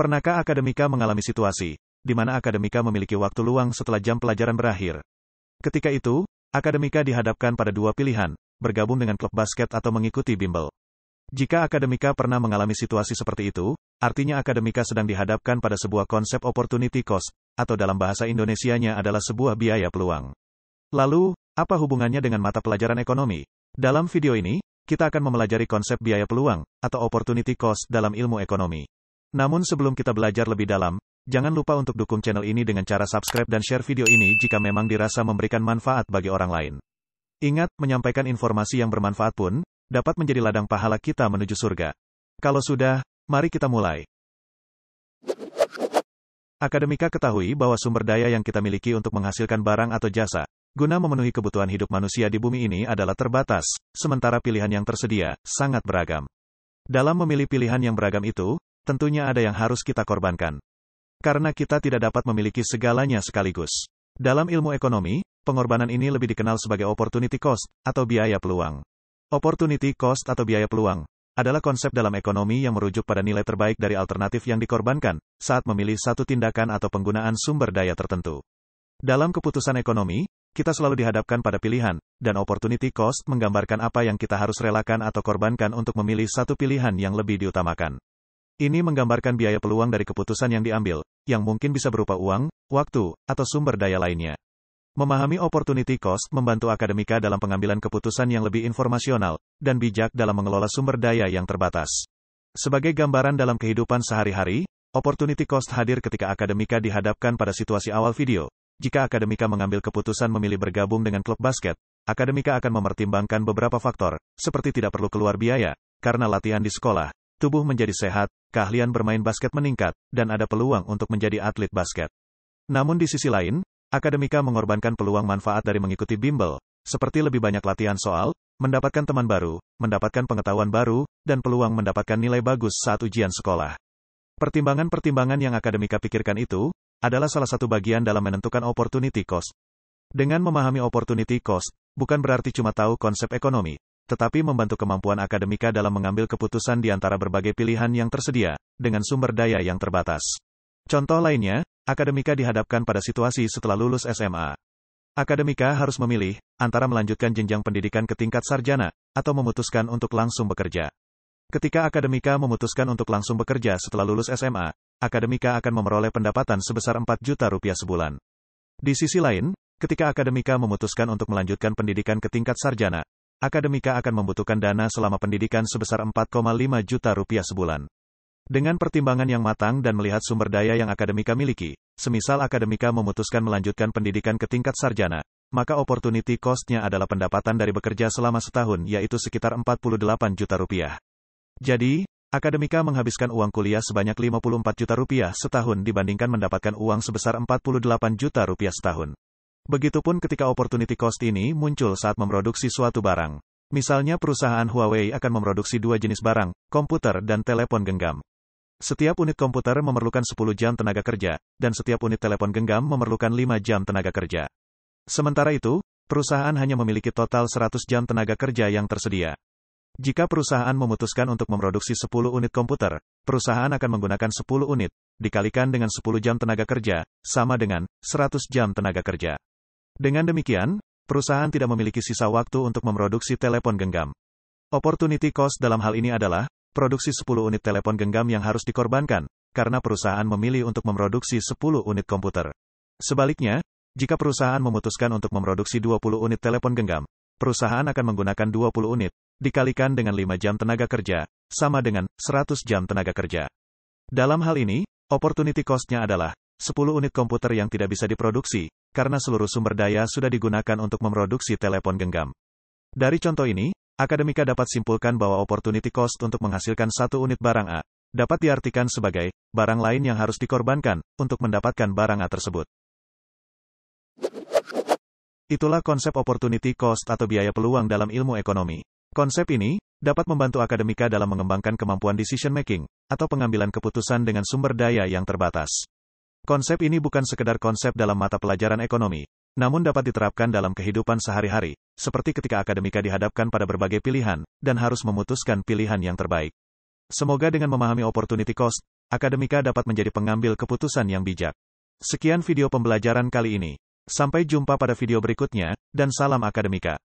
Pernahkah akademika mengalami situasi di mana akademika memiliki waktu luang setelah jam pelajaran berakhir? Ketika itu, akademika dihadapkan pada dua pilihan, bergabung dengan klub basket atau mengikuti bimbel. Jika akademika pernah mengalami situasi seperti itu, artinya akademika sedang dihadapkan pada sebuah konsep opportunity cost, atau dalam bahasa Indonesianya adalah sebuah biaya peluang. Lalu, apa hubungannya dengan mata pelajaran ekonomi? Dalam video ini, kita akan memelajari konsep biaya peluang, atau opportunity cost dalam ilmu ekonomi. Namun sebelum kita belajar lebih dalam, jangan lupa untuk dukung channel ini dengan cara subscribe dan share video ini jika memang dirasa memberikan manfaat bagi orang lain. Ingat, menyampaikan informasi yang bermanfaat pun, dapat menjadi ladang pahala kita menuju surga. Kalau sudah, mari kita mulai. Akademika ketahui bahwa sumber daya yang kita miliki untuk menghasilkan barang atau jasa, guna memenuhi kebutuhan hidup manusia di bumi ini adalah terbatas, sementara pilihan yang tersedia, sangat beragam. Dalam memilih pilihan yang beragam itu, tentunya ada yang harus kita korbankan. Karena kita tidak dapat memiliki segalanya sekaligus. Dalam ilmu ekonomi, pengorbanan ini lebih dikenal sebagai opportunity cost, atau biaya peluang. Opportunity cost atau biaya peluang, adalah konsep dalam ekonomi yang merujuk pada nilai terbaik dari alternatif yang dikorbankan, saat memilih satu tindakan atau penggunaan sumber daya tertentu. Dalam keputusan ekonomi, kita selalu dihadapkan pada pilihan, dan opportunity cost menggambarkan apa yang kita harus relakan atau korbankan untuk memilih satu pilihan yang lebih diutamakan. Ini menggambarkan biaya peluang dari keputusan yang diambil, yang mungkin bisa berupa uang, waktu, atau sumber daya lainnya. Memahami opportunity cost membantu akademika dalam pengambilan keputusan yang lebih informasional dan bijak dalam mengelola sumber daya yang terbatas. Sebagai gambaran dalam kehidupan sehari-hari, opportunity cost hadir ketika akademika dihadapkan pada situasi awal video. Jika akademika mengambil keputusan memilih bergabung dengan klub basket, akademika akan mempertimbangkan beberapa faktor, seperti tidak perlu keluar biaya, karena latihan di sekolah, tubuh menjadi sehat, keahlian bermain basket meningkat, dan ada peluang untuk menjadi atlet basket. Namun di sisi lain, akademika mengorbankan peluang manfaat dari mengikuti bimbel, seperti lebih banyak latihan soal, mendapatkan teman baru, mendapatkan pengetahuan baru, dan peluang mendapatkan nilai bagus saat ujian sekolah. Pertimbangan-pertimbangan yang akademika pikirkan itu adalah salah satu bagian dalam menentukan opportunity cost. Dengan memahami opportunity cost, bukan berarti cuma tahu konsep ekonomi, tetapi membantu kemampuan akademika dalam mengambil keputusan di antara berbagai pilihan yang tersedia, dengan sumber daya yang terbatas. Contoh lainnya, akademika dihadapkan pada situasi setelah lulus SMA. Akademika harus memilih antara melanjutkan jenjang pendidikan ke tingkat sarjana atau memutuskan untuk langsung bekerja. Ketika akademika memutuskan untuk langsung bekerja setelah lulus SMA, akademika akan memperoleh pendapatan sebesar 4 juta rupiah sebulan. Di sisi lain, ketika akademika memutuskan untuk melanjutkan pendidikan ke tingkat sarjana, Akademika akan membutuhkan dana selama pendidikan sebesar 4,5 juta rupiah sebulan. Dengan pertimbangan yang matang dan melihat sumber daya yang akademika miliki, semisal akademika memutuskan melanjutkan pendidikan ke tingkat sarjana, maka opportunity cost-nya adalah pendapatan dari bekerja selama setahun yaitu sekitar 48 juta rupiah. Jadi, akademika menghabiskan uang kuliah sebanyak 54 juta rupiah setahun dibandingkan mendapatkan uang sebesar 48 juta rupiah setahun. Begitupun ketika opportunity cost ini muncul saat memproduksi suatu barang. Misalnya perusahaan Huawei akan memproduksi dua jenis barang, komputer dan telepon genggam. Setiap unit komputer memerlukan 10 jam tenaga kerja, dan setiap unit telepon genggam memerlukan 5 jam tenaga kerja. Sementara itu, perusahaan hanya memiliki total 100 jam tenaga kerja yang tersedia. Jika perusahaan memutuskan untuk memproduksi 10 unit komputer, perusahaan akan menggunakan 10 unit, dikalikan dengan 10 jam tenaga kerja, sama dengan 100 jam tenaga kerja. Dengan demikian, perusahaan tidak memiliki sisa waktu untuk memproduksi telepon genggam. Opportunity cost dalam hal ini adalah produksi 10 unit telepon genggam yang harus dikorbankan karena perusahaan memilih untuk memproduksi 10 unit komputer. Sebaliknya, jika perusahaan memutuskan untuk memproduksi 20 unit telepon genggam, perusahaan akan menggunakan 20 unit dikalikan dengan 5 jam tenaga kerja, sama dengan 100 jam tenaga kerja. Dalam hal ini, opportunity cost-nya adalah 10 unit komputer yang tidak bisa diproduksi, karena seluruh sumber daya sudah digunakan untuk memproduksi telepon genggam. Dari contoh ini, akademika dapat simpulkan bahwa opportunity cost untuk menghasilkan satu unit barang A, dapat diartikan sebagai barang lain yang harus dikorbankan untuk mendapatkan barang A tersebut. Itulah konsep opportunity cost atau biaya peluang dalam ilmu ekonomi. Konsep ini dapat membantu akademika dalam mengembangkan kemampuan decision making atau pengambilan keputusan dengan sumber daya yang terbatas. Konsep ini bukan sekedar konsep dalam mata pelajaran ekonomi, namun dapat diterapkan dalam kehidupan sehari-hari, seperti ketika akademika dihadapkan pada berbagai pilihan, dan harus memutuskan pilihan yang terbaik. Semoga dengan memahami opportunity cost, akademika dapat menjadi pengambil keputusan yang bijak. Sekian video pembelajaran kali ini. Sampai jumpa pada video berikutnya, dan salam akademika.